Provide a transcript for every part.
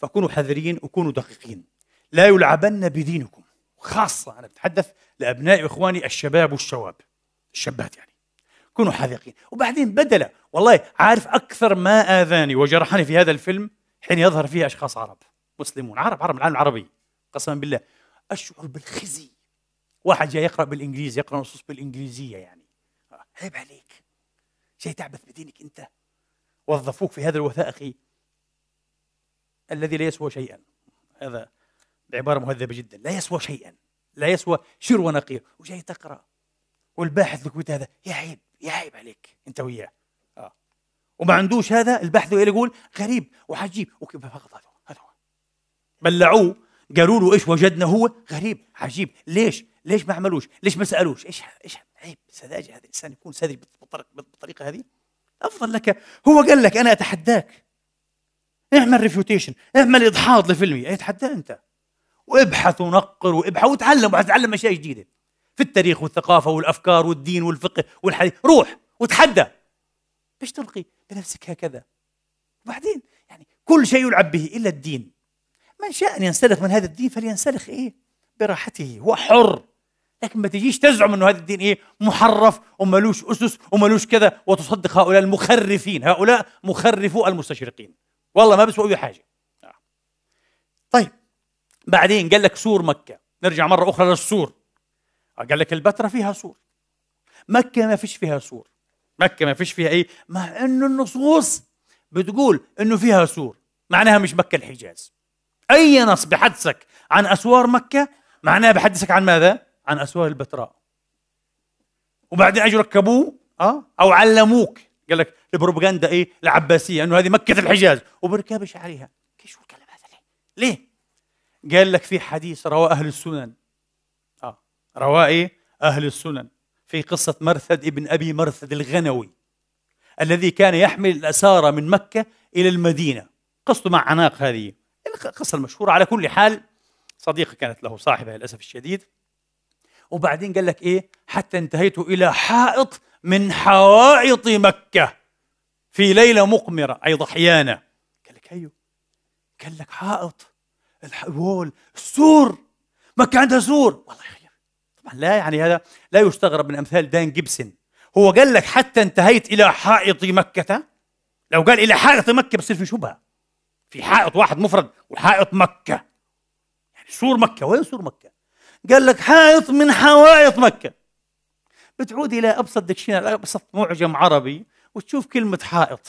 فكونوا حذرين وكونوا دقيقين لا يلعبن بدينكم خاصة أنا بتحدث لأبنائي وإخواني الشباب والشواب الشابات يعني كونوا حذقين وبعدين بدل والله عارف أكثر ما آذاني وجرحني في هذا الفيلم حين يظهر فيه أشخاص عرب مسلمون عرب عرب العالم العربي قسما بالله أشعر بالخزي واحد جاي يقرأ بالإنجليزي يقرأ نصوص بالإنجليزية يعني آه، عيب عليك جاي تعبث بدينك أنت وظفوك في هذا الوثائقي الذي لا يسوى شيئا هذا بعبارة مهذبة جدا لا يسوى شيئا لا يسوى شر ونقير وجاي تقرأ والباحث الكويت هذا يا عيب يا عيب عليك أنت وياه آه. وما عندوش هذا البحث يقول غريب وعجيب وكيف فقط هذا هذا هو بلعوه قالوا له ايش وجدنا هو غريب عجيب ليش ليش ما عملوش ليش ما سالوش ايش ايش عيب سذاجه هذا الانسان يكون ساذج بالطريقه هذه افضل لك هو قال لك انا اتحداك اعمل ريفيوتيشن اعمل اضحاض لفيلمي اتحدى انت وابحث ونقر وابحث وتعلم وتعلم اشياء جديده في التاريخ والثقافه والافكار والدين والفقه والحديث روح وتحدى ليش تلقي بنفسك هكذا وبعدين يعني كل شيء يلعب به الا الدين من شاء ان ينسلخ من هذا الدين فلينسلخ ايه براحته هو حر لكن ما تجيش تزعم انه هذا الدين ايه محرف وملوش اسس وملوش كذا وتصدق هؤلاء المخرفين هؤلاء مخرفو المستشرقين والله ما بيسوى أي حاجة نعم. طيب بعدين قال لك سور مكة نرجع مرة أخرى للسور آه، قال لك البتراء فيها سور مكة ما فيش فيها سور مكة ما فيش فيها أي مع أنه النصوص بتقول أنه فيها سور معناها مش مكة الحجاز أي نص بحدثك عن أسوار مكة معناها بحدثك عن ماذا؟ عن أسوار البتراء وبعدين أجوا ركبوه أه؟ أو علموك قال لك البروباغندا ايه العباسيه انه هذه مكه الحجاز وبركابش عليها شو الكلام هذا ليه؟ ليه؟ قال لك في حديث رواه اهل السنن اه رواه ايه؟ اهل السنن في قصه مرثد ابن ابي مرثد الغنوي الذي كان يحمل الاسارى من مكه الى المدينه قصته مع عناق هذه القصه المشهوره على كل حال صديقه كانت له صاحبه للاسف الشديد وبعدين قال لك ايه حتى انتهيت الى حائط من حوائط مكة في ليلة مقمرة أي ضحيانة قال لك أيوه قال لك حائط الحول السور مكة عندها سور والله خير طبعا لا يعني هذا لا يستغرب من أمثال دان جيبسن هو قال لك حتى انتهيت إلى حائط مكة لو قال إلى حائط مكة بصير في شبهة في حائط واحد مفرد وحائط مكة يعني سور مكة وين سور مكة قال لك حائط من حوائط مكة تعود الى ابسط دكشنر ابسط معجم عربي وتشوف كلمه حائط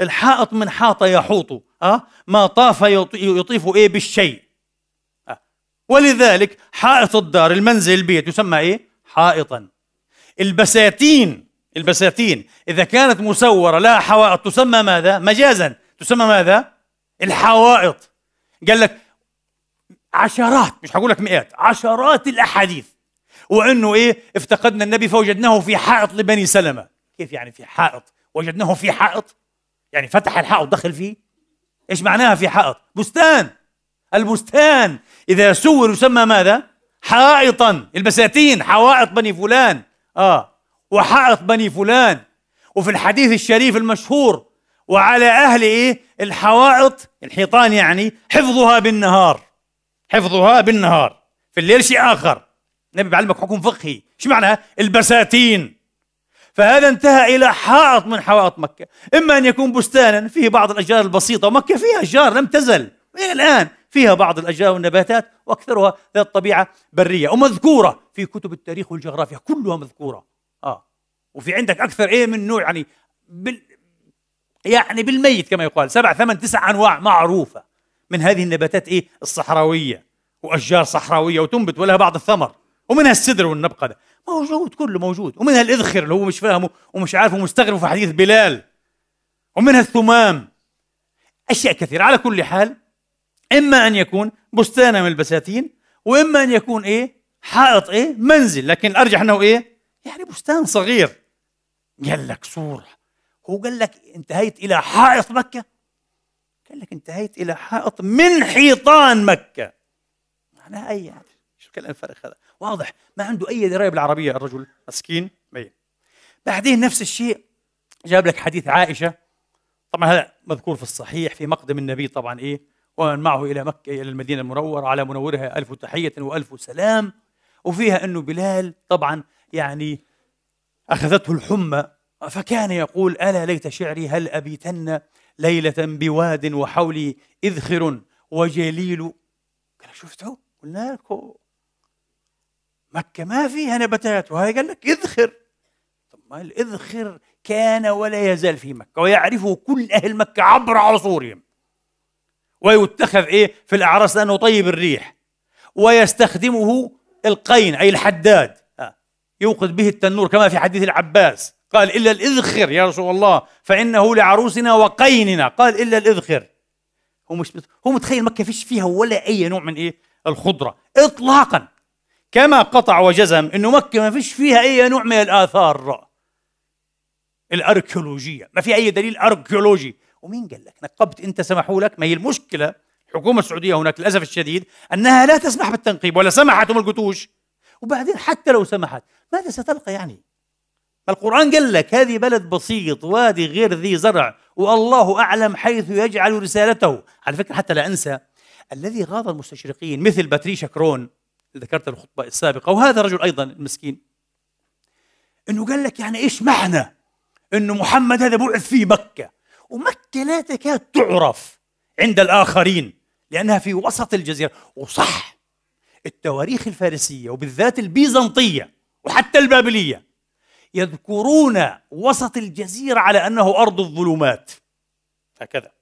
الحائط من حاط يحوط أه؟ ما طاف يطيف ايه بالشيء أه؟ ولذلك حائط الدار المنزل البيت يسمى ايه حائطا البساتين البساتين اذا كانت مسوره لا حوائط تسمى ماذا مجازا تسمى ماذا الحوائط قال لك عشرات مش هقول لك مئات عشرات الاحاديث وانه ايه افتقدنا النبي فوجدناه في حائط لبني سلمه كيف يعني في حائط وجدناه في حائط يعني فتح الحائط دخل فيه ايش معناها في حائط بستان البستان اذا سور يسمى ماذا حائطا البساتين حوائط بني فلان اه وحائط بني فلان وفي الحديث الشريف المشهور وعلى أهل إيه؟ الحوائط الحيطان يعني حفظها بالنهار حفظها بالنهار في الليل شيء آخر النبي بيعلمك حكم فقهي شو معنى البساتين فهذا انتهى إلى حائط من حوائط مكة إما أن يكون بستانا فيه بعض الأشجار البسيطة ومكة فيها أشجار لم تزل إلى الآن فيها بعض الأشجار والنباتات وأكثرها ذات طبيعة برية ومذكورة في كتب التاريخ والجغرافيا كلها مذكورة آه وفي عندك أكثر إيه من نوع يعني بال يعني بالميت كما يقال سبع ثمان تسع أنواع معروفة من هذه النباتات إيه الصحراوية وأشجار صحراوية وتنبت ولها بعض الثمر ومنها السدر والنبقه ده موجود كله موجود ومنها الاذخر اللي هو مش فاهمه ومش عارفه ومستغرب في حديث بلال ومنها الثمام اشياء كثيره على كل حال اما ان يكون بستانا من البساتين واما ان يكون ايه حائط ايه منزل لكن الارجح انه ايه يعني بستان صغير قال لك صوره هو قال لك انتهيت الى حائط مكه قال لك انتهيت الى حائط من حيطان مكه معناها اي يعني كلام الفارغ هذا واضح ما عنده أي دراية بالعربية الرجل مسكين مين بعدين نفس الشيء جاب لك حديث عائشة طبعا هذا مذكور في الصحيح في مقدم النبي طبعا إيه ومن معه إلى مكة إلى المدينة المنورة على منورها ألف تحية وألف سلام وفيها أنه بلال طبعا يعني أخذته الحمى فكان يقول ألا ليت شعري هل أبيتن ليلة بواد وحولي إذخر وجليل قال شفتوا قلنا لكم مكة ما فيها نباتات وهي قال لك اذخر طب ما الاذخر كان ولا يزال في مكة ويعرفه كل أهل مكة عبر عصورهم ويتخذ إيه في الأعراس لأنه طيب الريح ويستخدمه القين أي الحداد آه. يوقد به التنور كما في حديث العباس قال إلا الإذخر يا رسول الله فإنه لعروسنا وقيننا قال إلا الإذخر هو مش هو متخيل مكة فيش فيها ولا أي نوع من إيه الخضرة إطلاقا كما قطع وجزم انه مكه ما فيش فيها اي نوع من الاثار الاركيولوجيه ما في اي دليل اركيولوجي ومين قال لك نقبت انت سمحوا لك ما هي المشكله الحكومه السعوديه هناك للاسف الشديد انها لا تسمح بالتنقيب ولا سمحت ام القتوش وبعدين حتى لو سمحت ماذا ستلقى يعني ما القرآن قال لك هذه بلد بسيط وادي غير ذي زرع والله أعلم حيث يجعل رسالته على فكرة حتى لا أنسى الذي غاض المستشرقين مثل باتريشا كرون ذكرت الخطبة السابقة وهذا الرجل أيضا المسكين أنه قال لك يعني إيش معنى أنه محمد هذا بعث في مكة ومكة لا تكاد تعرف عند الآخرين لأنها في وسط الجزيرة وصح التواريخ الفارسية وبالذات البيزنطية وحتى البابلية يذكرون وسط الجزيرة على أنه أرض الظلمات هكذا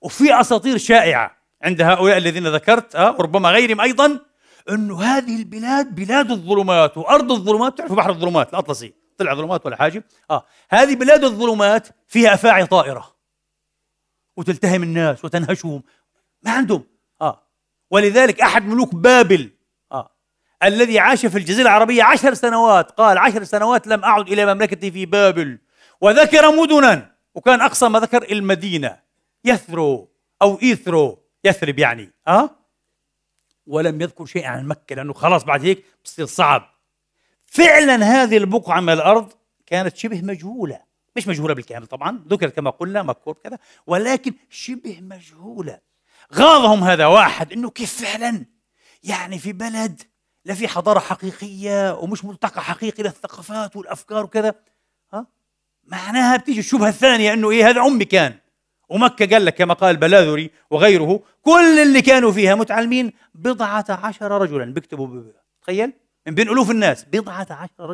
وفي أساطير شائعة عند هؤلاء الذين ذكرت أه وربما غيرهم أيضا انه هذه البلاد بلاد الظلمات وارض الظلمات تعرفوا بحر الظلمات الاطلسي طلع ظلمات ولا حاجه اه هذه بلاد الظلمات فيها افاعي طائره وتلتهم الناس وتنهشهم ما عندهم اه ولذلك احد ملوك بابل اه الذي عاش في الجزيره العربيه عشر سنوات قال عشر سنوات لم اعد الى مملكتي في بابل وذكر مدنا وكان اقصى ما ذكر المدينه يثرو او ايثرو يثرب يعني اه ولم يذكر شيئا عن مكة لأنه خلاص بعد هيك بصير صعب فعلا هذه البقعة من الأرض كانت شبه مجهولة مش مجهولة بالكامل طبعا ذكر كما قلنا مذكور كذا ولكن شبه مجهولة غاضهم هذا واحد انه كيف فعلا يعني في بلد لا في حضارة حقيقية ومش ملتقى حقيقي للثقافات والأفكار وكذا ها معناها بتيجي الشبهة الثانية انه ايه هذا أمي كان ومكة قال لك كما قال البلاذري وغيره كل اللي كانوا فيها متعلمين بضعة عشر رجلا بيكتبوا تخيل من بين ألوف الناس بضعة عشر رجلا